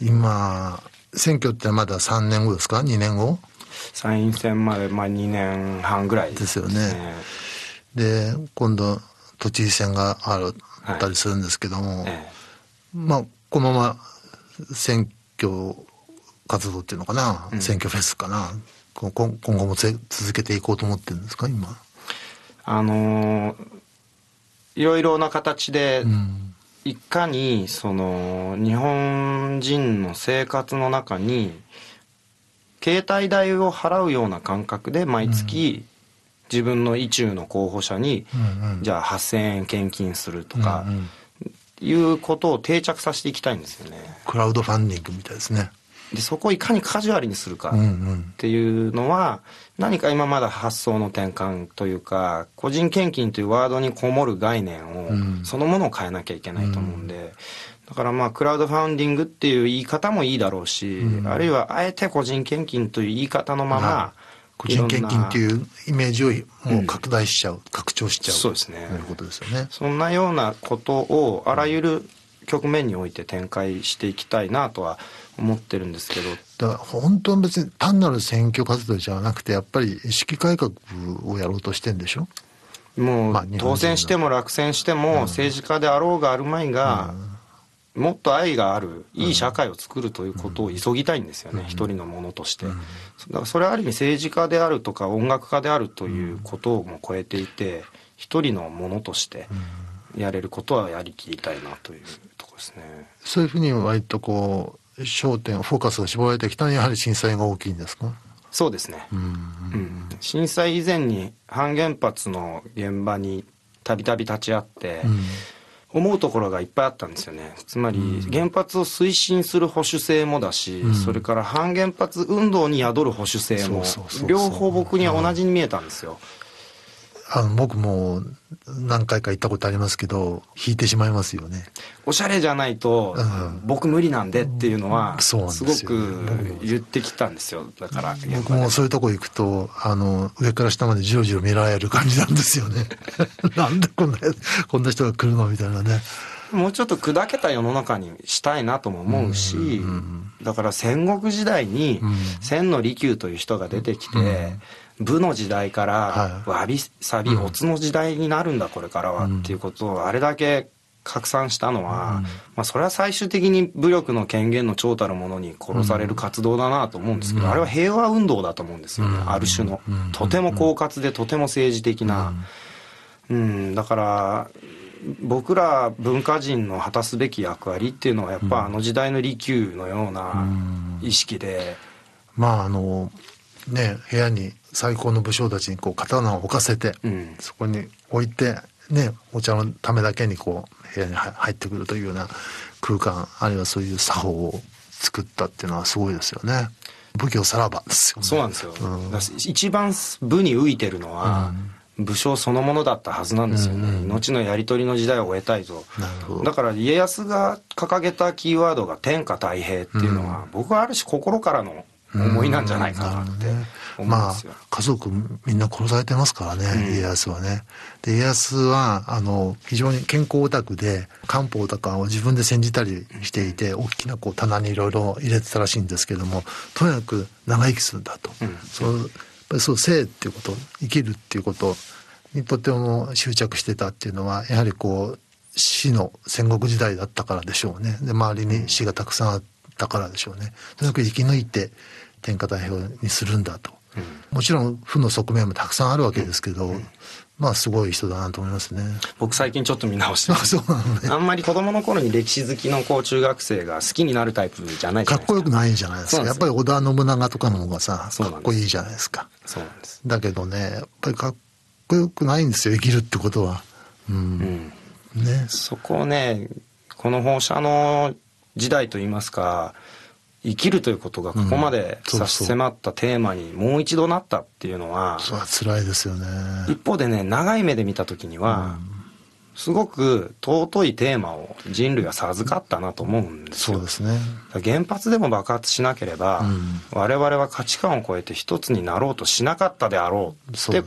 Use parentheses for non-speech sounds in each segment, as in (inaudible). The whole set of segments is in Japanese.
今、選挙ってまだ3年後ですか ?2 年後参院選まで、まあ、2年半ぐらいです、ね、ですよね。で、今度、都知事選がある、あったりするんですけども、はいええ、まあ、このまま選挙活動っていうのかな、うん、選挙フェスかな、今後も続けていこうと思ってるんですか、今。あのー、いろいろな形で、うんいかにその日本人の生活の中に携帯代を払うような感覚で毎月、自分の意中の候補者に、じゃあ8,000円献金するとか、いうことを定着させていきたいんですよね。クラウドファンディングみたいですね。でそこをいかにカジュアルにするかっていうのは、何か今まだ発想の転換というか個人献金というワードにこもる概念そのものを変えなきゃいけないと思うんで、だからまあ、クラウドファンディングっていう言い方もいいだろうし、あるいはあえて個人献金という言い方のまま、個人献金っていうイメージをもう拡大しちゃう、うん、拡張しちゃうそうですねということですよね。そんなようなことをあらゆる局面において展開していきたいなとは思ってるんですけど。だから本当は別に単なる選挙活動じゃなくてやっぱり意識改革をやろうとしてんでしょもう当選しても落選しても政治家であろうがあるまいが、もっと愛があるいい社会を作るということを急ぎたいんですよね、うん、一人のものとして、だからそれはある意味政治家であるとか音楽家であるということをも超えていて一人のものとしてやれることはやりきりたいなというとこですね。そういうふうに割とこう焦点フォーカスを絞られてきたのはやはり震災が大きいんですかそうですね、うん、震災以前に半原発の現場にたびたび立ち会って、思うところがいっぱいあったんですよねつまり原発を推進する保守性もだし、うん、それから反原発運動に宿る保守性も両方僕には同じに見えたんですよ。うんあの僕も何回か行ったことありますけど引いてしまいますよねおしゃれじゃないと、僕無理なんでっていうのは、うん、すごく言ってきたんですよだから僕もそういうとこ行くとあの上から下までじろじろ見られる感じなんですよね (laughs) なんでこんなこんな人が来るのみたいなねもうちょっと砕けた世の中にしたいなとも思うし、だから戦国時代に千の利休という人が出てきて、うんうん武の時代から、わびさび、おつの時代になるんだ、これからは、っていうことを、あれだけ拡散したのは、まあ、それは最終的に武力の権限の長たるものに殺される活動だなと思うんですけど、あれは平和運動だと思うんですよね、ある種の、とても狡猾でとても政治的な、うんだから僕ら文化人の果たすべき役割っていうのはやっぱあの時代の利休のような意識で。まああのね、部屋に最高の武将たちにこう刀を置かせて、うん、そこに置いて、ね、お茶のためだけにこう部屋に入ってくるというような空間あるいはそういう作法を作ったっていうのはすごいですよね。武器をさらばですよ、ね、そうなんですよ、うん、一番武に浮いてるのは、武将そのものだったはずなんですよね、うんうん、後のやり取りの時代を終えたいとだから家康が掲げたキーワードが天下太平っていうのは、うん、僕はある種心からの思いなんじゃないかなってまあ、家族みんな殺されてますからね、家康はね。で家康はあの非常に健康オタクで漢方とかを自分で煎じたりしていて大きなこう棚にいろいろ入れてたらしいんですけどもとにかく長生きするんだと。うん、そうやっぱりそう生っていうこと生きるっていうことにとても執着してたっていうのはやはりこう死の戦国時代だったからでしょうねで周りに死がたくさんあったからでしょうね。とにかく生き抜いて天下代表にするんだと。うん、もちろん負の側面もたくさんあるわけですけど、うんうん、まあすごい人だなと思いますね。僕最近ちょっと見直してあ、そうなね。あんまり子供の頃に歴史好きのこう中学生が好きになるタイプじゃないか。かっこよくないじゃないですか。すやっぱり織田信長とかの方がさ、かっこいいじゃないですか。そうなんです。だけどね、やっぱりかっこよくないんですよ、生きるってことは。うん。ね。そこをね、この放射の時代といいますか生きるということがここまで差し迫ったテーマにもう一度なったっていうのは、うん、そうそ辛いですよね一方でね長い目で見た時には、うん、すごく尊いテーマを人類は授かったなと思うんですよそうですね原発でも爆発しなければ、うん、我々は価値観を超えて一つになろうとしなかったであろうって、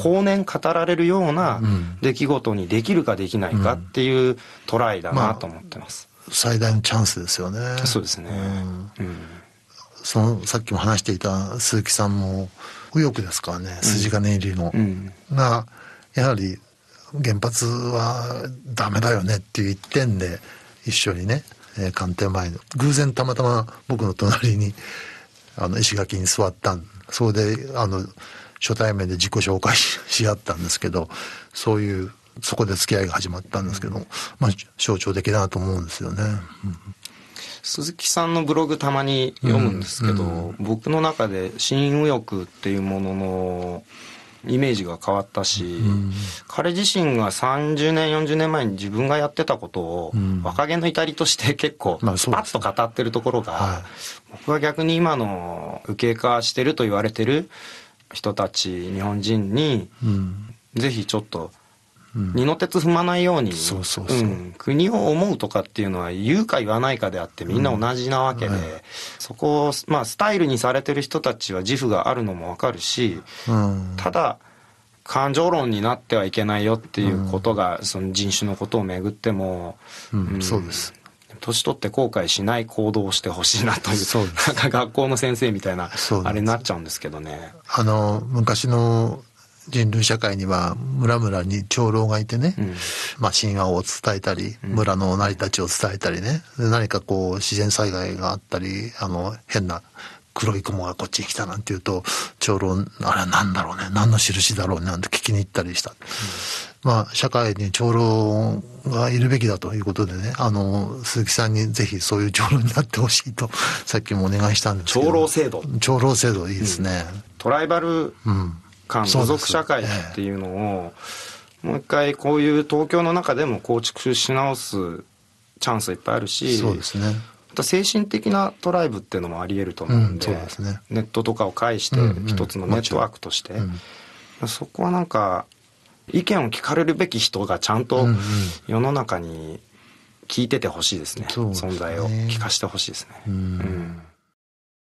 後年語られるような出来事にできるかできないかっていうトライだなと思ってます、まあ最大のチャンスですよね。そうですね。うん、うん、そのさっきも話していた鈴木さんも右翼ですからね筋金入りの、うん、がやはり原発はダメだよねっていう一点で一緒にね、えー、官邸前の偶然たまたま僕の隣にあの石垣に座ったんそれであの初対面で自己紹介し合ったんですけどそういうそこで付き合いが始まったんですけど、まあ、象徴的だと思うんですよね。うん鈴木さんのブログたまに読むんですけど、うんうん、僕の中で新右翼っていうもののイメージが変わったし、うん、彼自身が30年40年前に自分がやってたことを若気の至りとして結構パッと語ってるところが、まあはい、僕は逆に今の右傾化してると言われてる人たち日本人に、うん、ぜひちょっと二の鉄踏まないように国を思うとかっていうのは言うか言わないかであってみんな同じなわけで、うんはい、そこを、まあ、スタイルにされてる人たちは自負があるのもわかるし、うん、ただ感情論になってはいけないよっていうことが、その人種のことをめぐっても、うんそうです年取って後悔しない行動をしてほしいなというそうなんか学校の先生みたいなあれになっちゃうんですけどね。あの昔の人類社会には村々に長老がいてね、うん、まあ神話を伝えたり、村の成り立ちを伝えたりね、何かこう自然災害があったり、あの変な黒い雲がこっちに来たなんていうと、長老、あれは何だろうね、何の印だろうねなんて聞きに行ったりした。うん、まあ、社会に長老がいるべきだということでね、あの、鈴木さんにぜひそういう長老になってほしいと、さっきもお願いしたんですけど。長老制度。長老制度いいですね。うん、トライバル、うん間、部族社会っていうのを、えもう一回こういう東京の中でも構築し直すチャンスいっぱいあるし、そうですね。また精神的なトライブっていうのもあり得ると思うんでうんでね、ネットとかを介して一つのネットワークとして、うんうん、そこはなんか意見を聞かれるべき人がちゃんと世の中に聞いててほしいですね、うんうん、存在を聞かしてほしいですね。うん